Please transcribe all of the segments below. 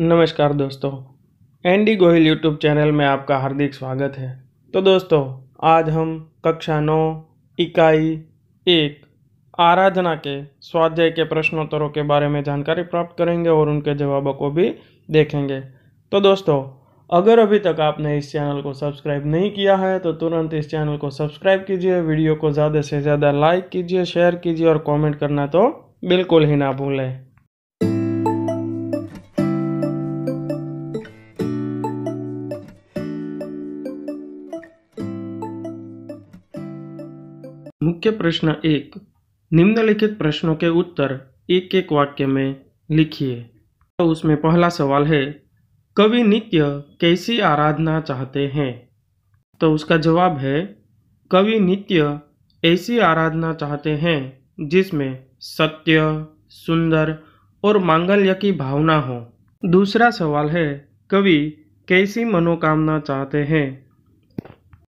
नमस्कार दोस्तों ND Gohil YouTube channel में आपका हार्दिक स्वागत है तो दोस्तों आज हम कक्षा नौ इकाई एक आराधना के स्वाध्याय के प्रश्नोत्तरों के बारे में जानकारी प्राप्त करेंगे और उनके जवाबों को भी देखेंगे तो दोस्तों अगर अभी तक आपने इस चैनल को सब्सक्राइब नहीं किया है तो तुरंत इस चैनल को सब्सक्राइब कीजिए वीडियो को ज़्यादा से ज़्यादा लाइक कीजिए शेयर कीजिए और कमेंट करना तो बिल्कुल ही ना भूलें मुख्य प्रश्न एक निम्नलिखित प्रश्नों के उत्तर एक एक वाक्य में लिखिए तो उसमें पहला सवाल है कवि नित्य कैसी आराधना चाहते हैं तो उसका जवाब है कवि नित्य ऐसी आराधना चाहते हैं जिसमें सत्य सुंदर और मांगल्य की भावना हो दूसरा सवाल है कवि कैसी मनोकामना चाहते हैं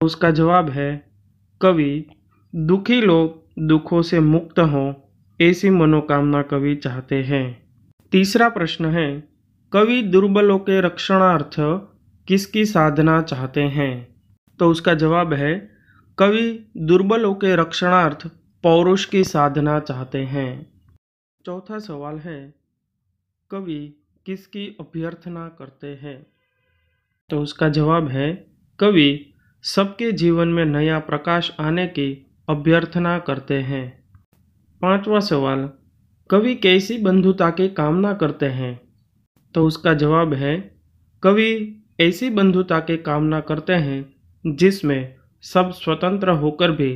उसका जवाब है कवि दुखी लोग दुखों से मुक्त हों ऐसी मनोकामना कवि चाहते हैं तीसरा प्रश्न है कवि दुर्बलों के रक्षणार्थ किसकी साधना चाहते हैं तो उसका जवाब है कवि दुर्बलों के रक्षणार्थ पौरुष की साधना चाहते हैं चौथा सवाल है कवि किसकी अभ्यर्थना करते हैं तो उसका जवाब है कवि सबके जीवन में नया प्रकाश आने की अभ्यर्थना करते हैं पांचवा सवाल कवि कैसी बंधुता की कामना करते हैं तो उसका जवाब है कवि ऐसी बंधुता की कामना करते हैं जिसमें सब स्वतंत्र होकर भी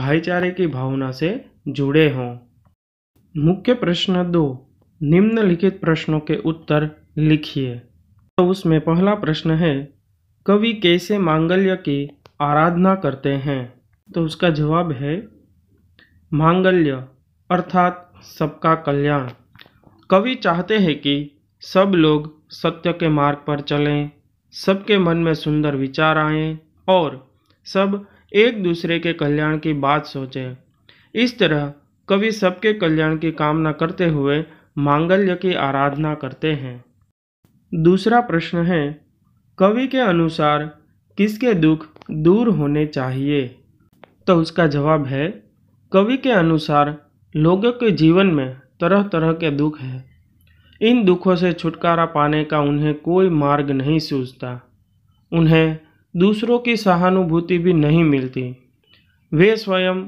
भाईचारे की भावना से जुड़े हों मुख्य प्रश्न दो निम्नलिखित प्रश्नों के उत्तर लिखिए तो उसमें पहला प्रश्न है कवि कैसे मांगल्य की आराधना करते हैं तो उसका जवाब है मांगल्य अर्थात सबका कल्याण कवि चाहते हैं कि सब लोग सत्य के मार्ग पर चलें सबके मन में सुंदर विचार आएं और सब एक दूसरे के कल्याण की बात सोचें इस तरह कवि सबके कल्याण की कामना करते हुए मांगल्य की आराधना करते हैं दूसरा प्रश्न है कवि के अनुसार किसके दुख दूर होने चाहिए तो उसका जवाब है कवि के अनुसार लोगों के जीवन में तरह तरह के दुख हैं इन दुखों से छुटकारा पाने का उन्हें कोई मार्ग नहीं सूझता उन्हें दूसरों की सहानुभूति भी नहीं मिलती वे स्वयं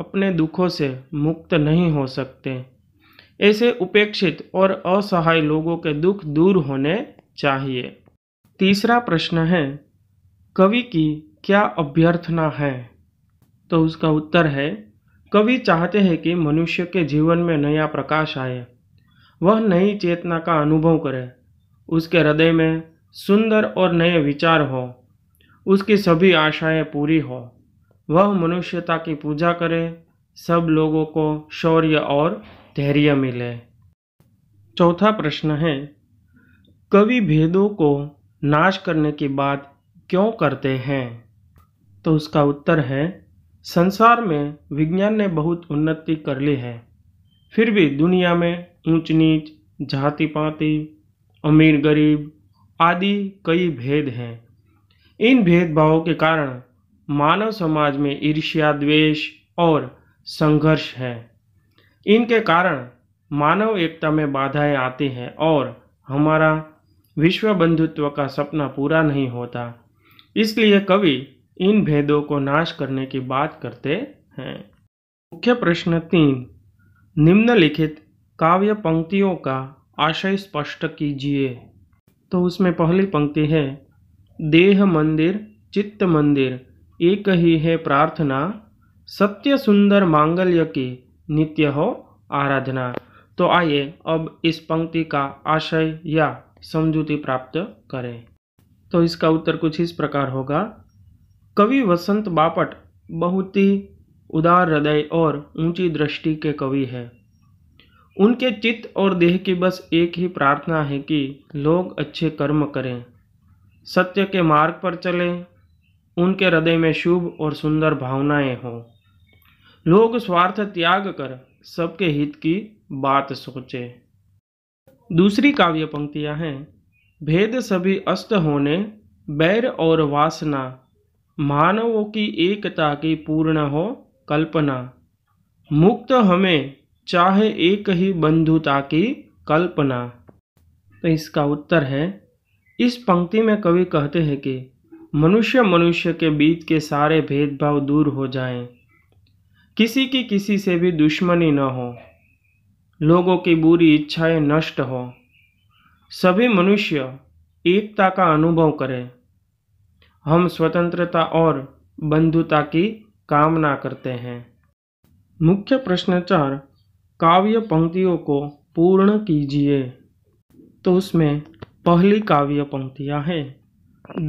अपने दुखों से मुक्त नहीं हो सकते ऐसे उपेक्षित और असहाय लोगों के दुख दूर होने चाहिए तीसरा प्रश्न है कवि की क्या अभ्यर्थना है तो उसका उत्तर है कवि चाहते हैं कि मनुष्य के जीवन में नया प्रकाश आए वह नई चेतना का अनुभव करे उसके हृदय में सुंदर और नए विचार हो उसकी सभी आशाएं पूरी हो वह मनुष्यता की पूजा करे सब लोगों को शौर्य और धैर्य मिले चौथा प्रश्न है कवि भेदों को नाश करने की बात क्यों करते हैं तो उसका उत्तर है संसार में विज्ञान ने बहुत उन्नति कर ली है फिर भी दुनिया में ऊंच नीच जाति पाति अमीर गरीब आदि कई भेद हैं इन भेदभावों के कारण मानव समाज में ईर्ष्या द्वेष और संघर्ष है इनके कारण मानव एकता में बाधाएं आती हैं और हमारा विश्व बंधुत्व का सपना पूरा नहीं होता इसलिए कवि इन भेदों को नाश करने की बात करते हैं मुख्य प्रश्न तीन निम्नलिखित काव्य पंक्तियों का आशय स्पष्ट कीजिए तो उसमें पहली पंक्ति है देह मंदिर चित्त मंदिर एक ही है प्रार्थना सत्य सुंदर मांगल्य की नित्य हो आराधना तो आइए अब इस पंक्ति का आशय या समझूती प्राप्त करें तो इसका उत्तर कुछ इस प्रकार होगा कवि वसंत बापट बहुत ही उदार हृदय और ऊंची दृष्टि के कवि हैं उनके चित्त और देह की बस एक ही प्रार्थना है कि लोग अच्छे कर्म करें सत्य के मार्ग पर चलें उनके हृदय में शुभ और सुंदर भावनाएं हों लोग स्वार्थ त्याग कर सबके हित की बात सोचें दूसरी काव्य पंक्तियाँ हैं भेद सभी अस्त होने बैर और वासना मानवों की एकता की पूर्ण हो कल्पना मुक्त हमें चाहे एक ही बंधुता की कल्पना तो इसका उत्तर है इस पंक्ति में कवि कहते हैं कि मनुष्य मनुष्य के बीच के सारे भेदभाव दूर हो जाएं, किसी की किसी से भी दुश्मनी न हो लोगों की बुरी इच्छाएं नष्ट हो सभी मनुष्य एकता का अनुभव करें हम स्वतंत्रता और बंधुता की कामना करते हैं मुख्य प्रश्न चार काव्य पंक्तियों को पूर्ण कीजिए तो उसमें पहली काव्य पंक्तियाँ हैं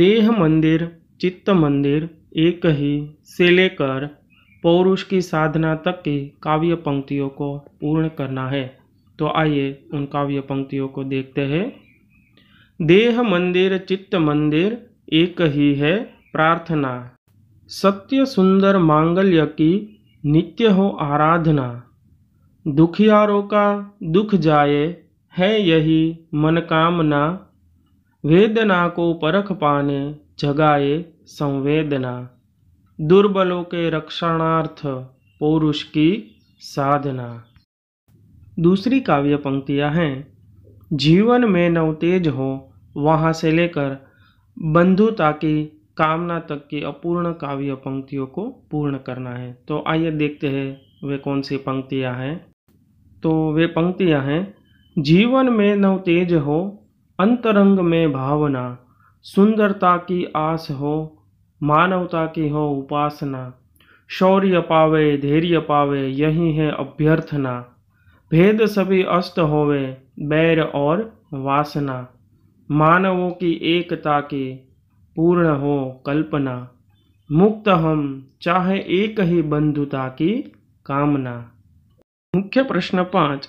देह मंदिर चित्त मंदिर एक ही से लेकर पौरुष की साधना तक की काव्य पंक्तियों को पूर्ण करना है तो आइए उन काव्य पंक्तियों को देखते हैं देह मंदिर चित्त मंदिर एक ही है प्रार्थना सत्य सुंदर मांगल्य की नित्य हो आराधना दुखियारों का दुख जाए है यही मनकामना वेदना को परख पाने जगाए संवेदना दुर्बलों के रक्षणार्थ पौरुष की साधना दूसरी काव्य पंक्तियाँ हैं जीवन में नवतेज हो वहाँ से लेकर बंधुता की कामना तक की अपूर्ण काव्य पंक्तियों को पूर्ण करना है तो आइए देखते हैं वे कौन सी पंक्तियां हैं तो वे पंक्तियां हैं जीवन में नव तेज हो अंतरंग में भावना सुंदरता की आस हो मानवता की हो उपासना शौर्य पावे धैर्य पावे यही है अभ्यर्थना भेद सभी अस्त होवे बैर और वासना मानवों की एकता के पूर्ण हो कल्पना मुक्त हम चाहे एक ही बंधुता की कामना मुख्य प्रश्न पाँच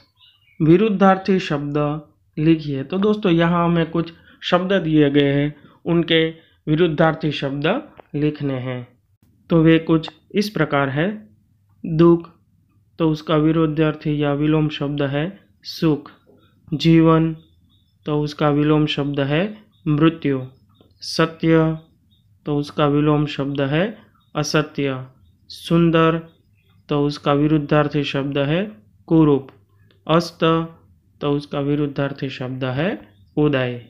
विरुद्धार्थी शब्द लिखिए तो दोस्तों यहाँ हमें कुछ शब्द दिए गए हैं उनके विरुद्धार्थी शब्द लिखने हैं तो वे कुछ इस प्रकार है दुख तो उसका विरुद्धार्थी या विलोम शब्द है सुख जीवन तो उसका विलोम शब्द है मृत्यु सत्य तो उसका विलोम शब्द है असत्य सुंदर तो उसका विरुद्धार्थी शब्द है कुरूप अस्त तो उसका विरुद्धार्थी शब्द है उदय